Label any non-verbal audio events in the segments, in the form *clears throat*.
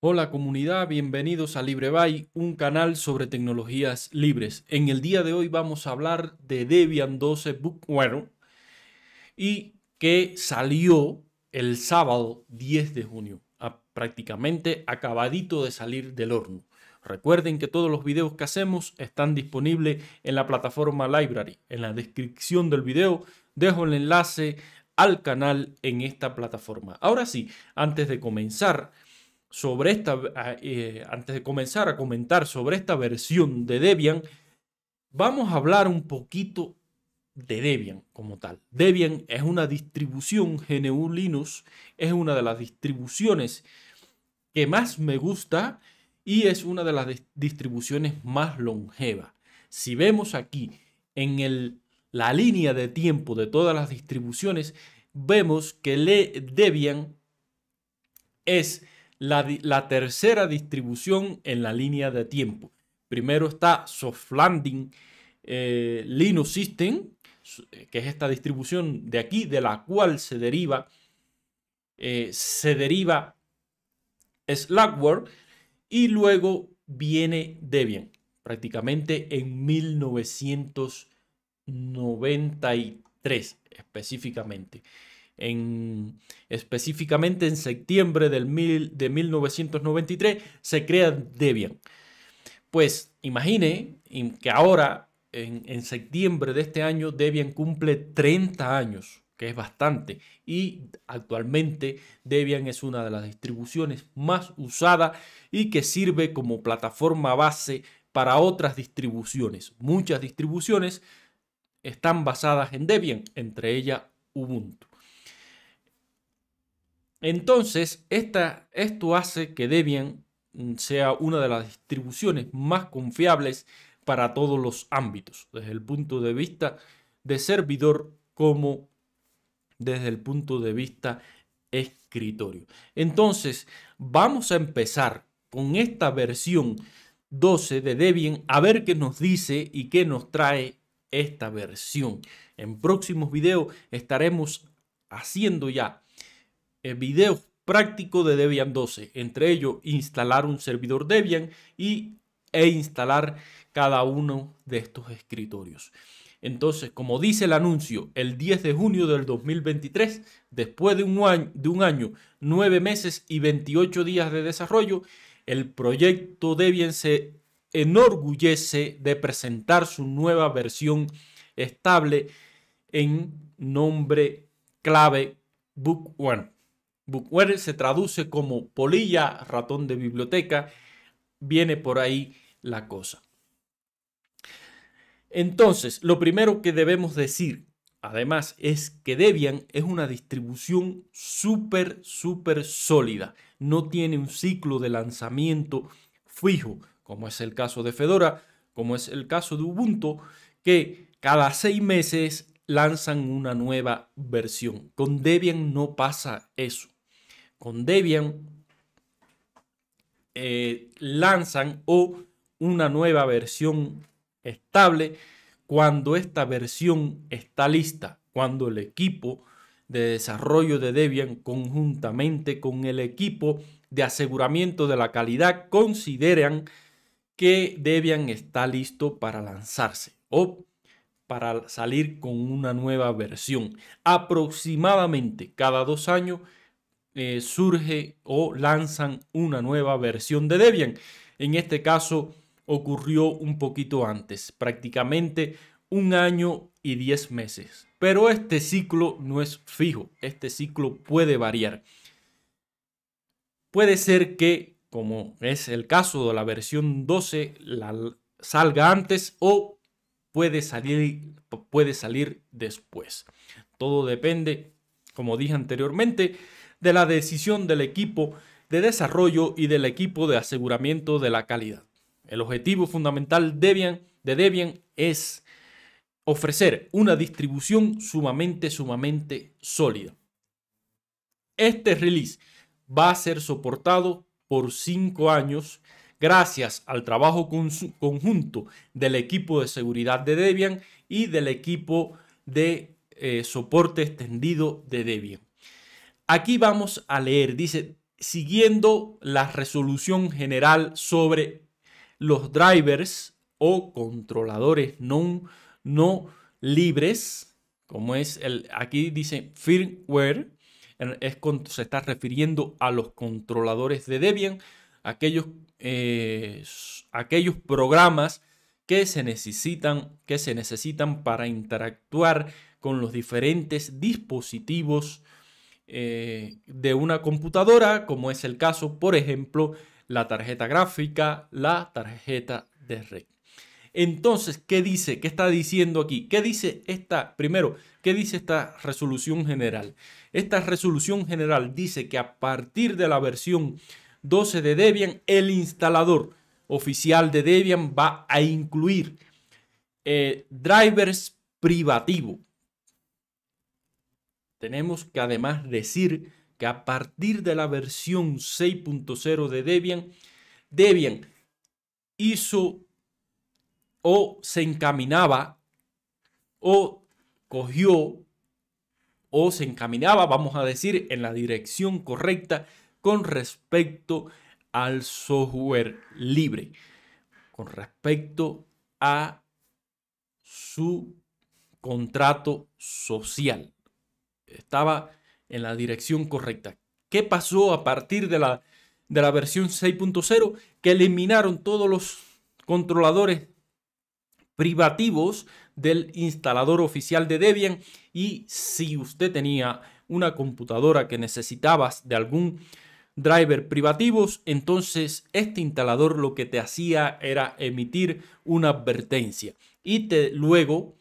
Hola comunidad, bienvenidos a LibreBay, un canal sobre tecnologías libres. En el día de hoy vamos a hablar de Debian 12 Bookware y que salió el sábado 10 de junio, prácticamente acabadito de salir del horno. Recuerden que todos los videos que hacemos están disponibles en la plataforma Library. En la descripción del video dejo el enlace al canal en esta plataforma. Ahora sí, antes de comenzar, sobre esta, eh, antes de comenzar a comentar sobre esta versión de Debian, vamos a hablar un poquito de Debian como tal. Debian es una distribución GNU Linux, es una de las distribuciones que más me gusta y es una de las distribuciones más longevas. Si vemos aquí en la línea de tiempo de todas las distribuciones, vemos que Debian es la, tercera distribución en la línea de tiempo. Primero está Softlanding eh, Linux System, eh, que es esta distribución de aquí, de la cual se deriva, eh, se deriva Slackware, y luego viene Debian, prácticamente en 1993 específicamente específicamente en septiembre del de 1993 se crea Debian. Pues imagine que ahora, en, en septiembre de este año, Debian cumple 30 años, que es bastante. Y actualmente Debian es una de las distribuciones más usadas y que sirve como plataforma base para otras distribuciones. Muchas distribuciones están basadas en Debian, entre ellas Ubuntu. Entonces, esto hace que Debian mm, sea una de las distribuciones más confiables para todos los ámbitos, desde el punto de vista de servidor como desde el punto de vista escritorio. Entonces, vamos a empezar con esta versión 12 de Debian a ver qué nos dice y qué nos trae esta versión. En próximos videos estaremos haciendo ya eh, video práctico prácticos de Debian 12, entre ellos instalar un servidor Debian y, e instalar cada uno de estos escritorios. Entonces, como dice el anuncio, el 10 de junio del 2023, después de un año, de un año 9 meses y 28 días de desarrollo, el proyecto Debian se enorgullece de presentar su nueva versión estable en nombre clave Book One. Bookware se traduce como polilla, ratón de biblioteca. Viene por ahí la cosa. Entonces, lo primero que debemos decir, además, es que Debian es una distribución súper, súper sólida. No tiene un ciclo de lanzamiento fijo, como es el caso de Fedora, como es el caso de Ubuntu, que cada seis meses lanzan una nueva versión. Con Debian no pasa eso con Debian eh, lanzan o una nueva versión estable cuando esta versión está lista, cuando el equipo de desarrollo de Debian conjuntamente con el equipo de aseguramiento de la calidad consideran que Debian está listo para lanzarse o para salir con una nueva versión. Aproximadamente cada dos años eh, surge o lanzan una nueva versión de Debian. En este caso ocurrió un poquito antes, prácticamente un año y diez meses. Pero este ciclo no es fijo, este ciclo puede variar. Puede ser que, como es el caso de la versión 12, la salga antes o puede salir, puede salir después. Todo depende, como dije anteriormente, de la decisión del equipo de desarrollo y del equipo de aseguramiento de la calidad. El objetivo fundamental Debian, de Debian es ofrecer una distribución sumamente, sumamente sólida. Este release va a ser soportado por cinco años gracias al trabajo conjunto del equipo de seguridad de Debian y del equipo de eh, soporte extendido de Debian. Aquí vamos a leer, dice, siguiendo la resolución general sobre los drivers o controladores no, no libres, como es el, aquí dice firmware, es se está refiriendo a los controladores de Debian, aquellos, eh, aquellos programas que se, necesitan, que se necesitan para interactuar con los diferentes dispositivos eh, de una computadora, como es el caso, por ejemplo, la tarjeta gráfica, la tarjeta de red. Entonces, ¿qué dice? ¿Qué está diciendo aquí? ¿Qué dice esta, primero, qué dice esta resolución general? Esta resolución general dice que a partir de la versión 12 de Debian, el instalador oficial de Debian va a incluir eh, drivers privativos tenemos que además decir que a partir de la versión 6.0 de Debian, Debian hizo o se encaminaba o cogió o se encaminaba, vamos a decir, en la dirección correcta con respecto al software libre, con respecto a su contrato social estaba en la dirección correcta. ¿Qué pasó a partir de la, de la versión 6.0? Que eliminaron todos los controladores privativos del instalador oficial de Debian y si usted tenía una computadora que necesitabas de algún driver privativos, entonces este instalador lo que te hacía era emitir una advertencia y te luego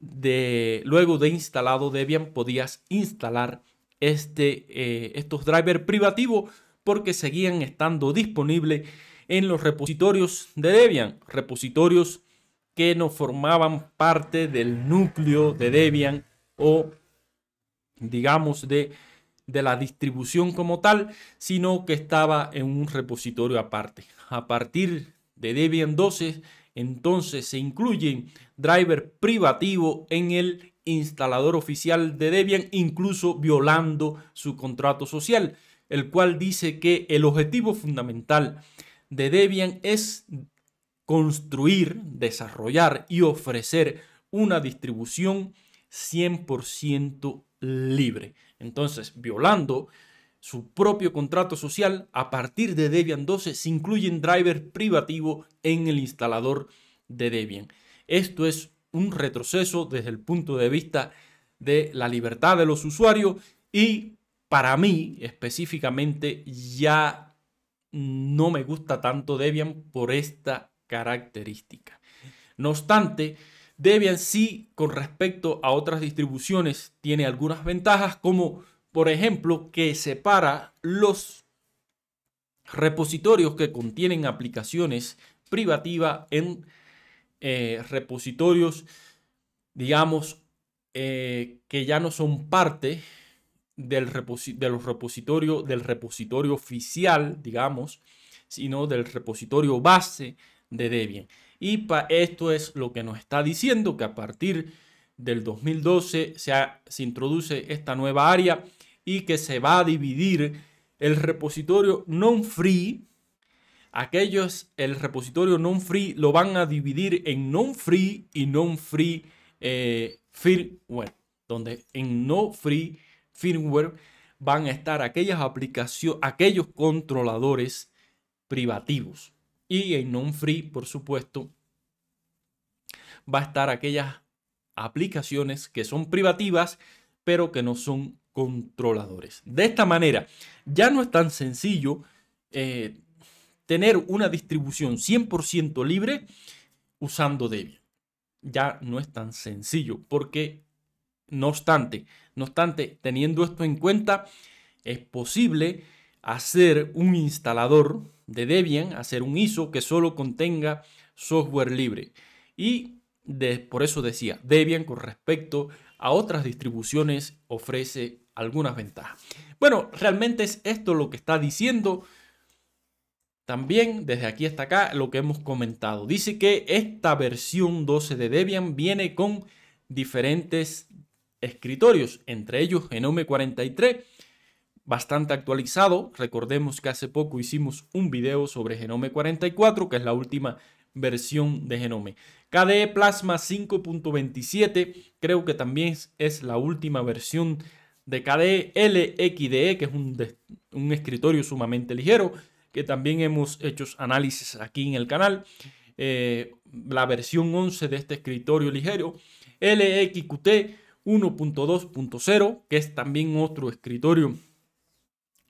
de luego de instalado Debian podías instalar este, eh, estos drivers privativos porque seguían estando disponibles en los repositorios de Debian, repositorios que no formaban parte del núcleo de Debian o digamos de, de la distribución como tal, sino que estaba en un repositorio aparte. A partir de Debian 12 entonces se incluyen driver privativo en el instalador oficial de Debian, incluso violando su contrato social, el cual dice que el objetivo fundamental de Debian es construir, desarrollar y ofrecer una distribución 100% libre. Entonces, violando su propio contrato social, a partir de Debian 12 se incluyen drivers privativos en el instalador de Debian. Esto es un retroceso desde el punto de vista de la libertad de los usuarios y para mí específicamente ya no me gusta tanto Debian por esta característica. No obstante, Debian sí con respecto a otras distribuciones tiene algunas ventajas como por ejemplo, que separa los repositorios que contienen aplicaciones privativas en eh, repositorios, digamos, eh, que ya no son parte del, los repositorio, del repositorio oficial, digamos, sino del repositorio base de Debian. Y esto es lo que nos está diciendo que a partir del 2012 se introduce esta nueva área y que se va a dividir el repositorio non-free. Aquellos, el repositorio non-free lo van a dividir en non-free y non-free eh, firmware, donde en no-free firmware van a estar aquellas aplicaciones, aquellos controladores privativos. Y en non-free, por supuesto, va a estar aquellas aplicaciones que son privativas, pero que no son controladores. De esta manera, ya no es tan sencillo eh, tener una distribución 100% libre usando Debian. Ya no es tan sencillo porque, no obstante, no obstante, teniendo esto en cuenta, es posible hacer un instalador de Debian, hacer un ISO que solo contenga software libre. Y por eso decía, Debian con respecto a otras distribuciones ofrece algunas ventajas. Bueno, realmente es esto lo que está diciendo. También desde aquí hasta acá lo que hemos comentado. Dice que esta versión 12 de Debian viene con diferentes escritorios, entre ellos Genome 43, bastante actualizado. Recordemos que hace poco hicimos un video sobre Genome 44, que es la última versión de Genome. KDE Plasma 5.27 creo que también es la última versión de KDE, LXDE, que es un, escritorio sumamente ligero, que también hemos hecho análisis aquí en el canal. Eh, la versión 11 de este escritorio ligero, LXQT 1.2.0, que es también otro escritorio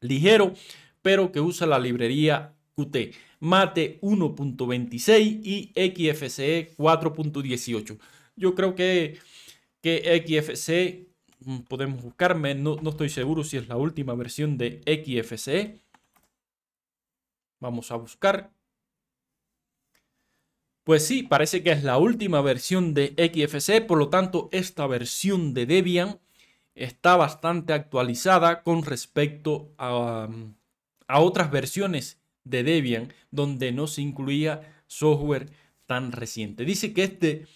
ligero, pero que usa la librería QT, Mate 1.26 y XFCE 4.18. Yo creo que, que XFCE Mm, podemos buscarme, no, no estoy seguro si es la última versión de XFCE. Vamos a buscar. Pues sí, parece que es la última versión de XFCE, por lo tanto esta versión de Debian está bastante actualizada con respecto mm, a otras versiones de Debian donde no se incluía software tan reciente. Dice que este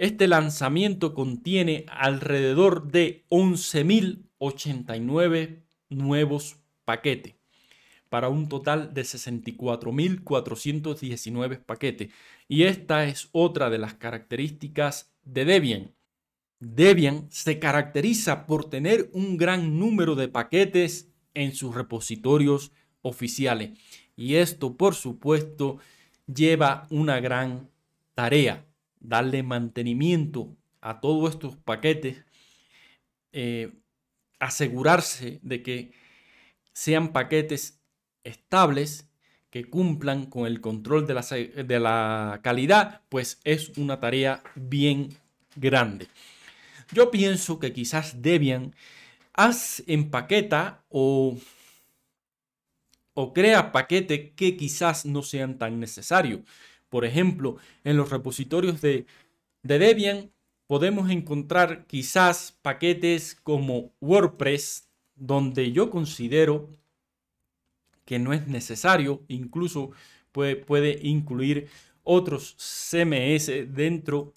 este lanzamiento contiene alrededor de 11.089 nuevos paquetes para un total de 64.419 paquetes. Y esta es otra de las características de Debian. Debian se caracteriza por tener un gran número de paquetes en sus repositorios oficiales. Y esto, por supuesto, lleva una gran tarea darle mantenimiento a todos estos paquetes, eh, asegurarse de que sean paquetes estables que cumplan con el control de la, calidad, pues es una tarea bien grande. Yo pienso que quizás Debian haz empaqueta o, o crea paquetes que quizás no sean tan necesarios. Por ejemplo, en los repositorios de, Debian podemos encontrar quizás paquetes como WordPress, donde yo considero que no es necesario, incluso puede, incluir otros CMS dentro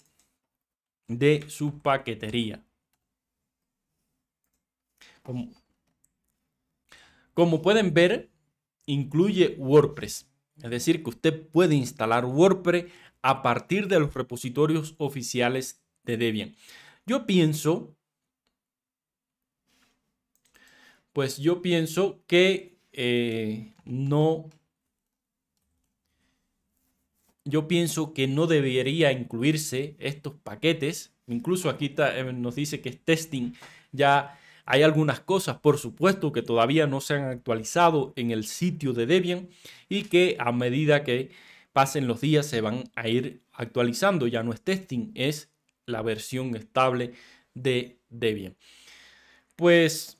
de su paquetería. como, pueden ver, incluye WordPress. Es decir, que usted puede instalar WordPress a partir de los repositorios oficiales de Debian. Yo pienso, pues yo pienso que eh, no, yo pienso que no debería incluirse estos paquetes. Incluso aquí eh, nos dice que es testing ya hay algunas cosas, por supuesto, que todavía no se han actualizado en el sitio de Debian y que a medida que pasen los días se van a ir actualizando. Ya no es testing, es la versión estable de Debian. Pues,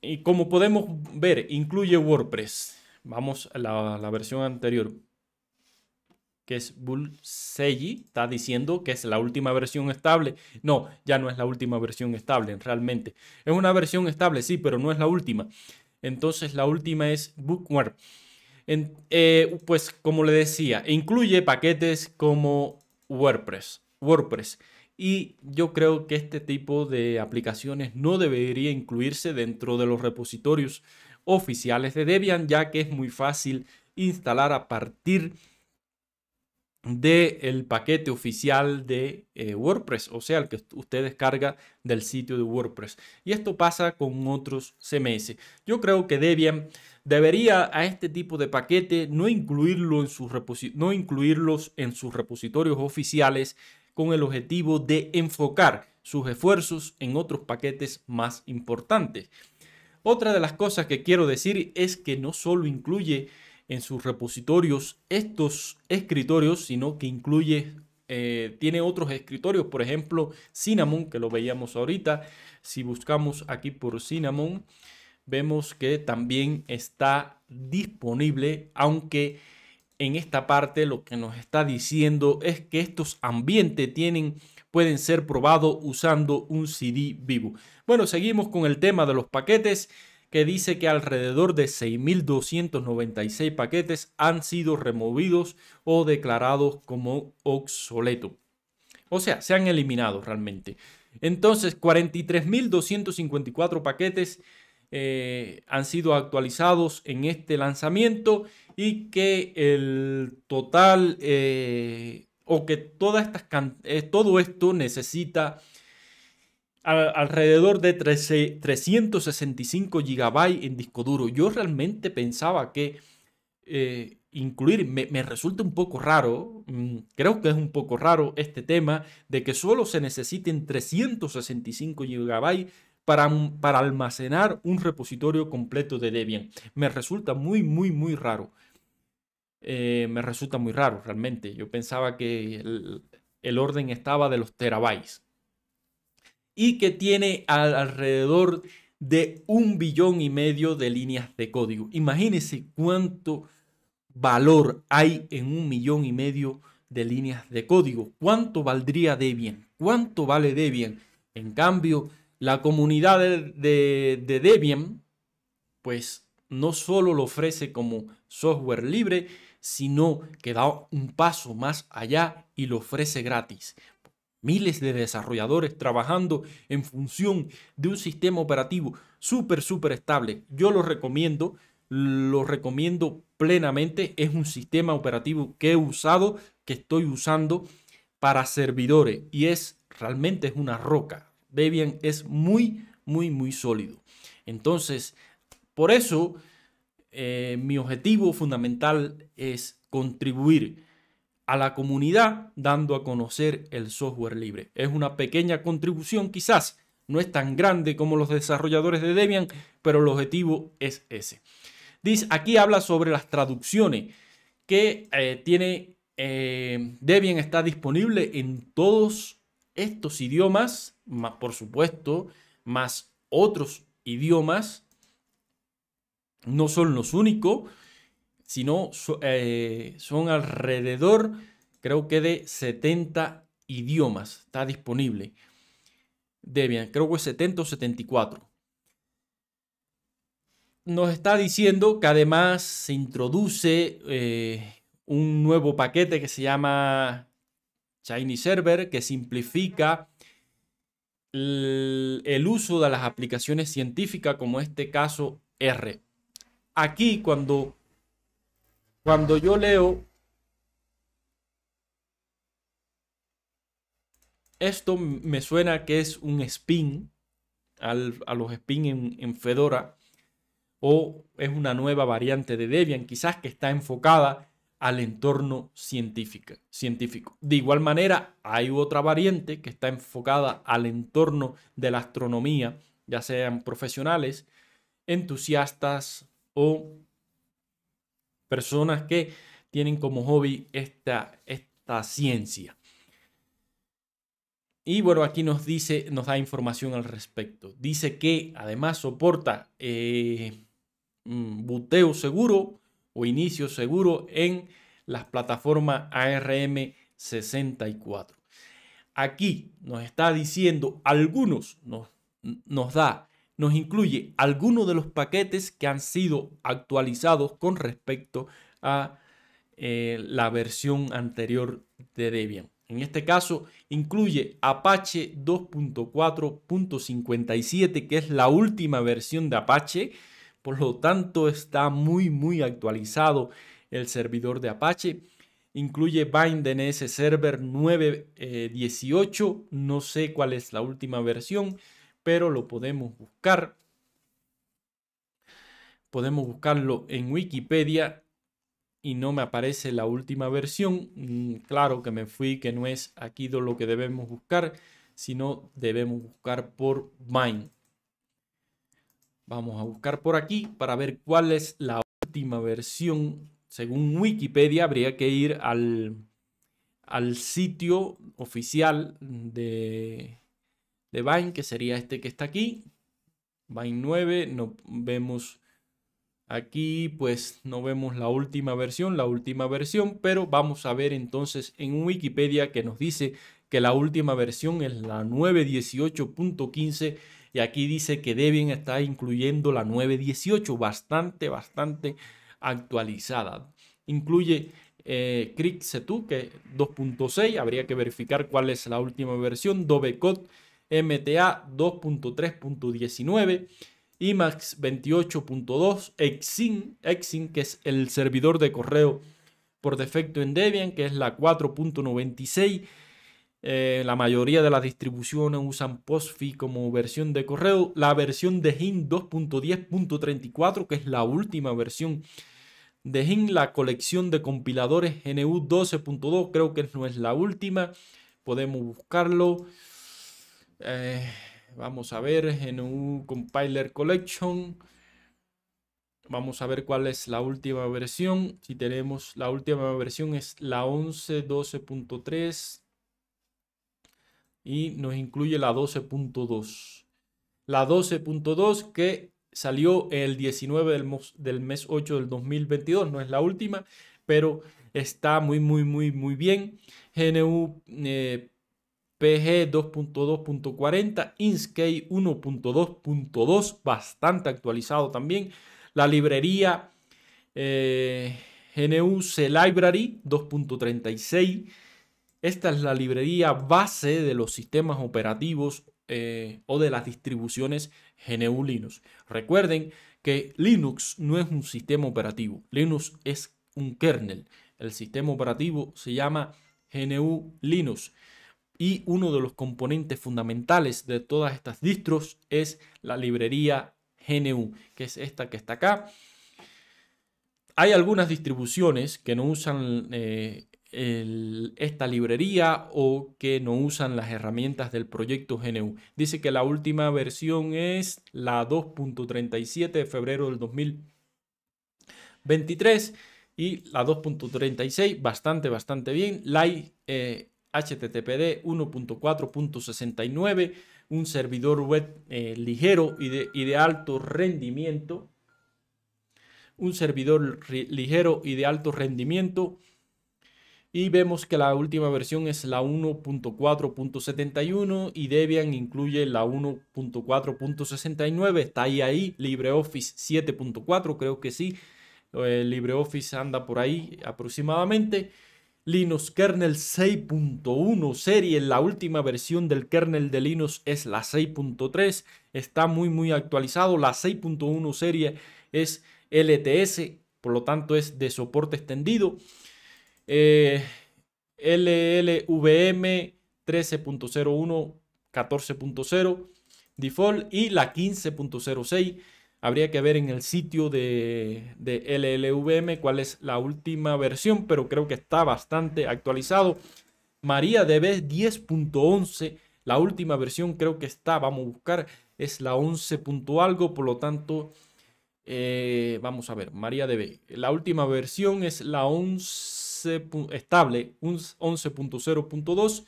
y como podemos ver, incluye WordPress. Vamos a la, la versión anterior que es Bullseye, está diciendo que es la última versión estable. No, ya no es la última versión estable, realmente. Es una versión estable, sí, pero no es la última. Entonces la última es Bookware. Eh, pues como le decía, incluye paquetes como WordPress. WordPress. Y yo creo que este tipo de aplicaciones no debería incluirse dentro de los repositorios oficiales de Debian, ya que es muy fácil instalar a partir de del paquete oficial de eh, WordPress, o sea, el que usted descarga del sitio de WordPress. Y esto pasa con otros CMS. Yo creo que Debian debería a este tipo de paquete no, incluirlo en sus no incluirlos en sus repositorios oficiales con el objetivo de enfocar sus esfuerzos en otros paquetes más importantes. Otra de las cosas que quiero decir es que no solo incluye en sus repositorios estos escritorios, sino que incluye, eh, tiene otros escritorios, por ejemplo, Cinnamon, que lo veíamos ahorita. Si buscamos aquí por Cinnamon, vemos que también está disponible, aunque en esta parte lo que nos está diciendo es que estos ambientes tienen pueden ser probados usando un CD vivo. Bueno, seguimos con el tema de los paquetes que dice que alrededor de 6.296 paquetes han sido removidos o declarados como obsoleto, O sea, se han eliminado realmente. Entonces, 43.254 paquetes eh, han sido actualizados en este lanzamiento y que el total eh, o que eh, todo esto necesita alrededor de 365 GB en disco duro. Yo realmente pensaba que eh, incluir, me, resulta un poco raro, mm, creo que es un poco raro este tema de que solo se necesiten 365 GB para, mm, para almacenar un repositorio completo de Debian. Me resulta muy, muy, muy raro. Eh, me resulta muy raro realmente. Yo pensaba que el orden estaba de los terabytes y que tiene alrededor de un billón y medio de líneas de código. Imagínense cuánto valor hay en un millón y medio de líneas de código. ¿Cuánto valdría Debian? ¿Cuánto vale Debian? En cambio, la comunidad de, de Debian, pues no solo lo ofrece como software libre, sino que da un paso más allá y lo ofrece gratis miles de desarrolladores trabajando en función de un sistema operativo súper, súper estable. Yo lo recomiendo, lo recomiendo plenamente. Es un sistema operativo que he usado, que estoy usando para servidores y es realmente es una roca. Debian es muy, muy, muy sólido. Entonces, por eso eh, mi objetivo fundamental es contribuir a la comunidad dando a conocer el software libre. Es una pequeña contribución quizás, no es tan grande como los desarrolladores de Debian, pero el objetivo es ese. aquí habla sobre las traducciones que eh, tiene eh, Debian, está disponible en todos estos idiomas, por supuesto, más otros idiomas. No son los únicos sino no, eh, son alrededor, creo que de 70 idiomas está disponible. Debian, creo que es 70 o 74. Nos está diciendo que además se introduce eh, un nuevo paquete que se llama Shiny Server, que simplifica el, el uso de las aplicaciones científicas, como este caso R. Aquí, cuando cuando yo leo esto me suena que es un spin a los spin en, Fedora o es una nueva variante de Debian, quizás que está enfocada al entorno científico. científico. De igual manera, hay otra variante que está enfocada al entorno de la astronomía, ya sean profesionales, entusiastas o personas que tienen como hobby esta, esta ciencia. Y bueno, aquí nos dice, nos da información al respecto. Dice que además soporta eh, mm, buteo seguro o inicio seguro en las plataformas ARM64. Aquí nos está diciendo, algunos nos, nos da nos incluye algunos de los paquetes que han sido actualizados con respecto a eh, la versión anterior de Debian. En este caso, incluye Apache 2.4.57, que es la última versión de Apache. Por lo tanto, está muy, muy actualizado el servidor de Apache. Incluye Bind DNS Server 9.18. Eh, no sé cuál es la última versión pero lo podemos buscar. Podemos buscarlo en Wikipedia y no me aparece la última versión. Mm, claro que me fui, que no es aquí lo que debemos buscar, sino debemos buscar por Mine. Vamos a buscar por aquí para ver cuál es la última versión. Según Wikipedia, habría que ir al sitio oficial de, de bind, que sería este que está aquí. Bind 9, no vemos aquí, pues no vemos la última versión, la última versión, pero vamos a ver entonces en Wikipedia que nos dice que la última versión es la 918.15 y aquí dice que Debian está incluyendo la 918, bastante, bastante actualizada. Incluye eh, Crick que 2.6, habría que verificar cuál es la última versión, Dovecot MTA 2.3.19, IMAX 28.2, Exin, que es el servidor de correo por defecto en Debian, que es la 4.96. Eh, la mayoría de las distribuciones usan Postfix como versión de correo. La versión de HIN 2.10.34, que es la última versión de GIN la colección de compiladores GNU 12.2, creo que no es la última. Podemos buscarlo. Eh, vamos a ver en un compiler collection. Vamos a ver cuál es la última versión. Si tenemos la última versión es la 11.12.3 y nos incluye la 12.2. La 12.2 que salió el 19 del, mes 8 del 2022, no es la última, pero está muy, muy, muy, muy bien. GNU eh, PG 2.2.40, Inkscape 1.2.2, bastante actualizado también. La librería eh, GNU C Library 2.36. Esta es la librería base de los sistemas operativos eh, o de las distribuciones GNU Linux. Recuerden que Linux no es un sistema operativo, Linux es un kernel. El sistema operativo se llama GNU Linux y uno de los componentes fundamentales de todas estas distros es la librería GNU, que es esta que está acá. Hay algunas distribuciones que no usan eh, esta librería o que no usan las herramientas del proyecto GNU. Dice que la última versión es la 2.37 de febrero del 2023 y la 2.36 bastante, bastante bien. Light HTTPD 1.4.69, un servidor web eh, ligero y de, alto rendimiento, un servidor ligero y de alto rendimiento. Y vemos que la última versión es la 1.4.71 y Debian incluye la 1.4.69. Está ahí ahí, LibreOffice 7.4 creo que sí. Eh, LibreOffice anda por ahí aproximadamente. Linux kernel 6.1 serie, la última versión del kernel de Linux es la 6.3, está muy muy actualizado, la 6.1 serie es LTS, por lo tanto es de soporte extendido. LLVM 13.01, 14.0 default y la 15.06 Habría que ver en el sitio de, LLVM cuál es la última versión, pero creo que está bastante actualizado. MariaDB 10.11, la última versión creo que está, vamos a buscar, es la 11. algo, por lo tanto, eh, vamos a ver, MariaDB. La última versión es la 11. estable, 11.0.2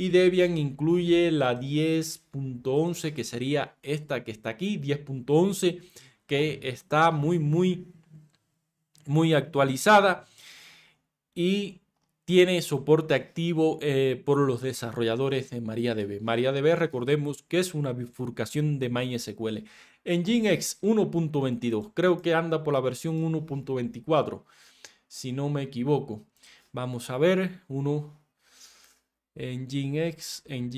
y Debian incluye la 10.11 que sería esta que está aquí, 10.11 que está muy muy muy actualizada y tiene soporte activo eh, por los desarrolladores de MariaDB. MariaDB recordemos que es una bifurcación de MySQL. En Nginx 1.22, creo que anda por la versión 1.24, si no me equivoco. Vamos a ver, 1 en Nginx en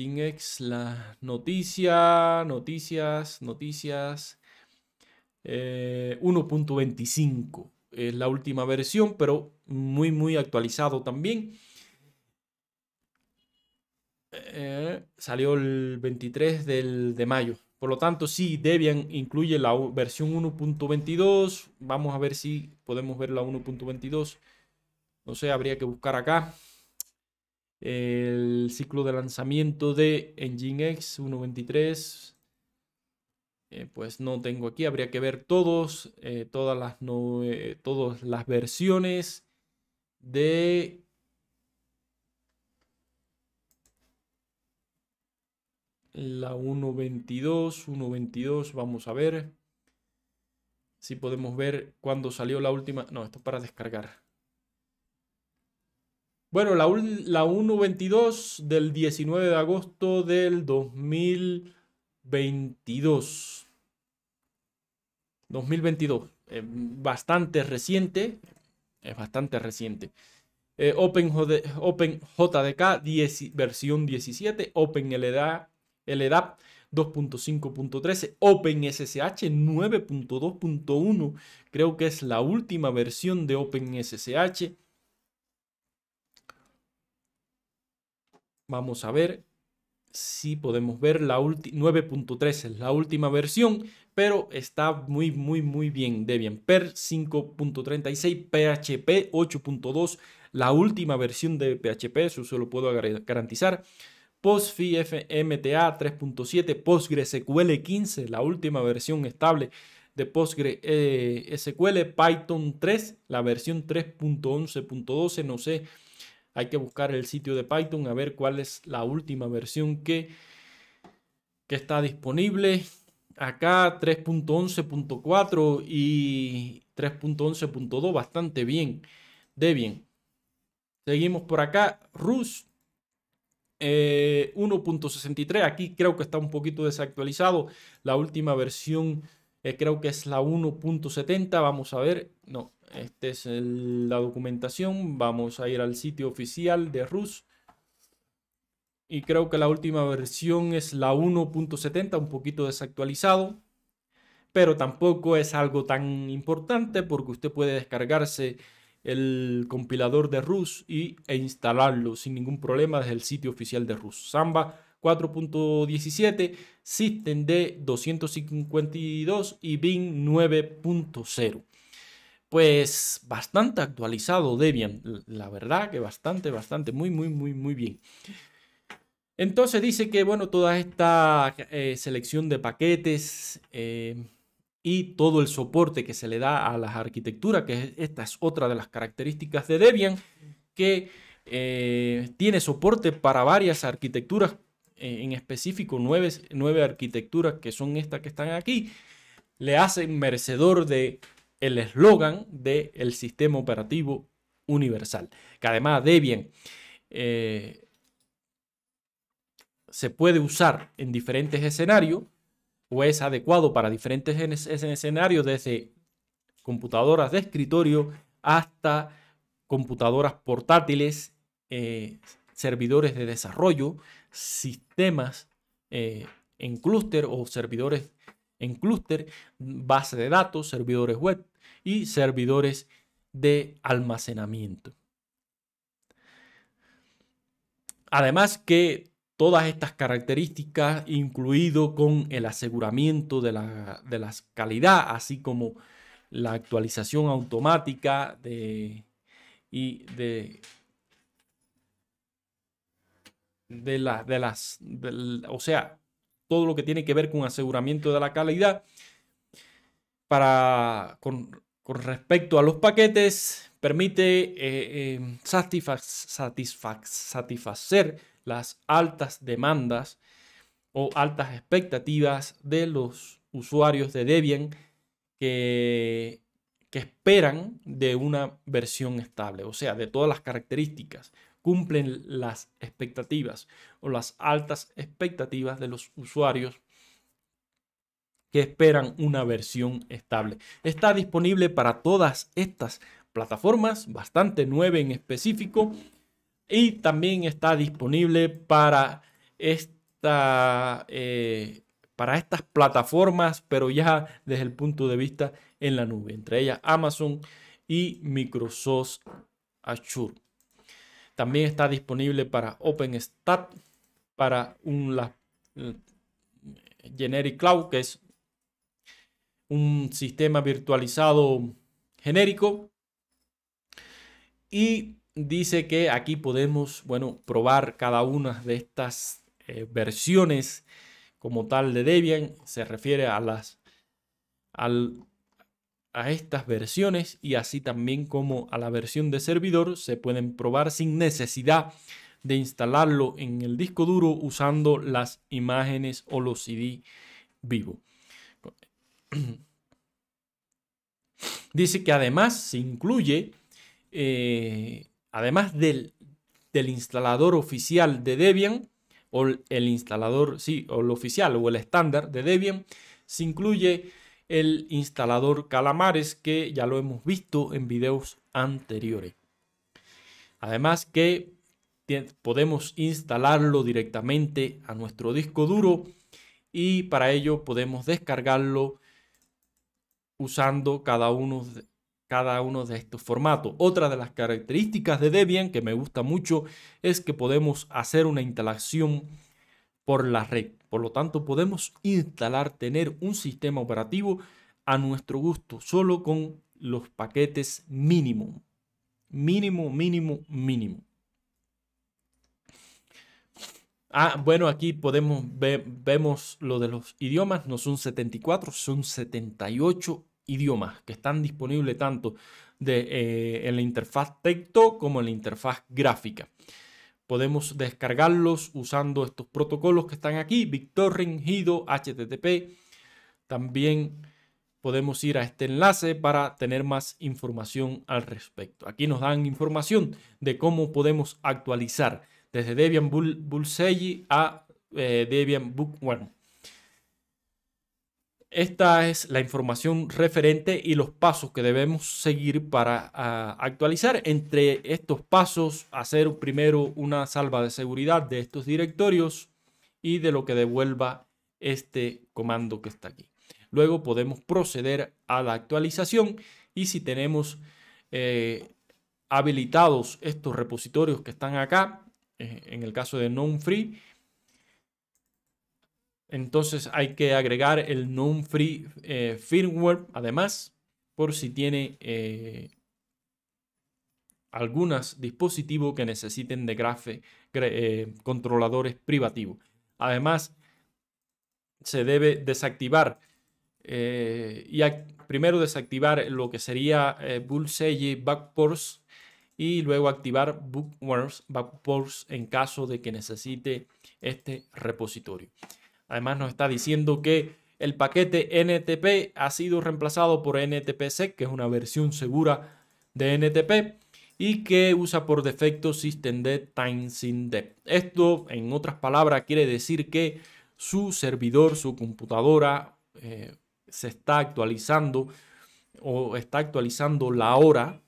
las noticia, noticias, noticias, eh, noticias. 1.25 es la última versión, pero muy, muy actualizado también. Eh, salió el 23 de mayo. Por lo tanto, sí, Debian incluye la versión 1.22. Vamos a ver si podemos ver la 1.22. No sé, habría que buscar acá el ciclo de lanzamiento de Nginx 1.23, eh, pues no tengo aquí, habría que ver todos, eh, todas, las eh, las versiones de... La 1.22, 1.22, vamos a ver si podemos ver cuándo salió la última. No, esto es para descargar. Bueno, la, la 1.22 del 19 de agosto del 2022. 2022. Eh, bastante reciente. Es bastante reciente. Eh, OpenJDK versión 17. Open LDAP 2.5.13. Open SSH 9.2.1. Creo que es la última versión de Open OpenSSH. Vamos a ver si podemos ver la 9.3, es la última versión, pero está muy, muy, muy bien. Debian Per 5.36, PHP 8.2, la última versión de PHP, eso se lo puedo garantizar. fmta 3.7, PostgreSQL 15, la última versión estable de PostgreSQL, eh, Python 3, la versión 3.11.12, no sé hay que buscar el sitio de Python a ver cuál es la última versión que, que está disponible. Acá 3.11.4 y 3.11.2, bastante bien. bien. Seguimos por acá. Rus 1.63. Eh, aquí creo que está un poquito desactualizado. La última versión eh, creo que es la 1.70, vamos a ver, no, esta es la documentación, vamos a ir al sitio oficial de RUS y creo que la última versión es la 1.70, un poquito desactualizado, pero tampoco es algo tan importante porque usted puede descargarse el compilador de RUS y, e instalarlo sin ningún problema desde el sitio oficial de RUS. Samba 4.17, System 252 y BIM 9.0. Pues bastante actualizado Debian, la verdad que bastante, bastante, muy, muy, muy, muy bien. Entonces dice que, bueno, toda esta eh, selección de paquetes eh, y todo el soporte que se le da a las arquitecturas, que esta es otra de las características de Debian, que eh, tiene soporte para varias arquitecturas eh, en específico, nueve, arquitecturas que son estas que están aquí, le hacen merecedor de el eslogan del sistema operativo universal. Que además Debian bien eh, se puede usar en diferentes escenarios o es adecuado para diferentes escenarios desde computadoras de escritorio hasta computadoras portátiles, eh, servidores de desarrollo, sistemas eh, en clúster o servidores en clúster, base de datos, servidores web y servidores de almacenamiento. Además que todas estas características, incluido con el aseguramiento de la, de la calidad, así como la actualización automática de, y de de, de las, o sea, todo lo que tiene que ver con aseguramiento de la calidad. Para, con, con respecto a los paquetes, permite eh, eh, satisfac, satisfacer las altas demandas o altas expectativas de los usuarios de Debian que, que esperan de una versión estable, o sea, de todas las características cumplen las expectativas o las altas expectativas de los usuarios que esperan una versión estable. Está disponible para todas estas plataformas, bastante nueve en específico, y también está disponible para, esta, eh, para estas plataformas, pero ya desde el punto de vista en la nube, entre ellas Amazon y Microsoft Azure. También está disponible para OpenStat, para un la, eh, Generic Cloud, que es un sistema virtualizado genérico. Y dice que aquí podemos, bueno, probar cada una de estas eh, versiones como tal de Debian. Se refiere a las, al a estas versiones y así también como a la versión de servidor se pueden probar sin necesidad de instalarlo en el disco duro usando las imágenes o los CD vivo. *clears throat* Dice que además se incluye, eh, además del, del instalador oficial de Debian, o el instalador, sí, o el oficial o el estándar de Debian, se incluye el instalador Calamares, que ya lo hemos visto en videos anteriores. Además que podemos instalarlo directamente a nuestro disco duro y para ello podemos descargarlo usando cada uno de, cada uno de estos formatos. Otra de las características de Debian que me gusta mucho es que podemos hacer una instalación por la red. Por lo tanto, podemos instalar, tener un sistema operativo a nuestro gusto, solo con los paquetes mínimo. Mínimo, mínimo, mínimo. Ah, bueno, aquí podemos ver, vemos lo de los idiomas, no son 74, son 78 idiomas que están disponibles tanto de, eh, en la interfaz texto como en la interfaz gráfica. Podemos descargarlos usando estos protocolos que están aquí, BitTorrent, Hido, HTTP. También podemos ir a este enlace para tener más información al respecto. Aquí nos dan información de cómo podemos actualizar desde Debian Bullseye a eh, Debian Bookworm. Esta es la información referente y los pasos que debemos seguir para ah, actualizar. Entre estos pasos, hacer primero una salva de seguridad de estos directorios y de lo que devuelva este comando que está aquí. Luego podemos proceder a la actualización y si tenemos eh, habilitados estos repositorios que están acá, eh, en el caso de non-free, entonces hay que agregar el non free eh, firmware además por si tiene eh, algunos dispositivos que necesiten de grafe, eh, controladores privativos. Además se debe desactivar y primero desactivar lo que sería Bullseye Backports y luego activar Bookworms Backports en caso de que necesite este repositorio. Además nos está diciendo que el paquete NTP ha sido reemplazado por NTPSEC, que es una versión segura de NTP y que usa por defecto SystemD timesyncd Esto, en otras palabras, quiere decir que su servidor, su computadora, eh, se está actualizando o está actualizando la hora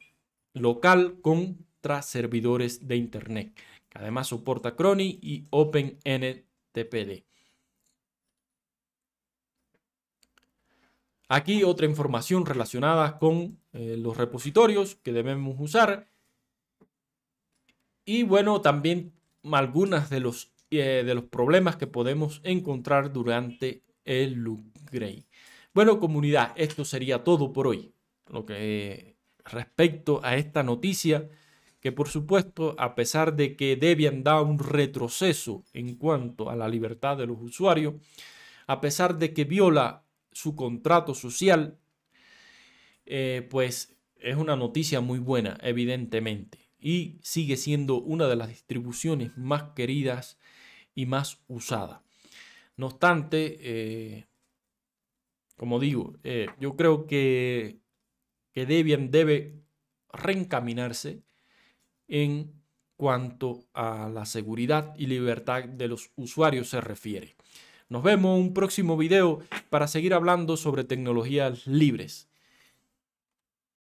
local contra servidores de Internet, que además soporta Crony y OpenNTPD. Aquí otra información relacionada con eh, los repositorios que debemos usar. Y bueno, también algunas de los, eh, de los problemas que podemos encontrar durante el look gray. Bueno, comunidad, esto sería todo por hoy. Lo que eh, respecto a esta noticia, que por supuesto, a pesar de que Debian da un retroceso en cuanto a la libertad de los usuarios, a pesar de que viola su contrato social, eh, pues es una noticia muy buena, evidentemente. Y sigue siendo una de las distribuciones más queridas y más usadas. No obstante, eh, como digo, eh, yo creo que, que Debian debe reencaminarse en cuanto a la seguridad y libertad de los usuarios se refiere. Nos vemos en un próximo video para seguir hablando sobre tecnologías libres.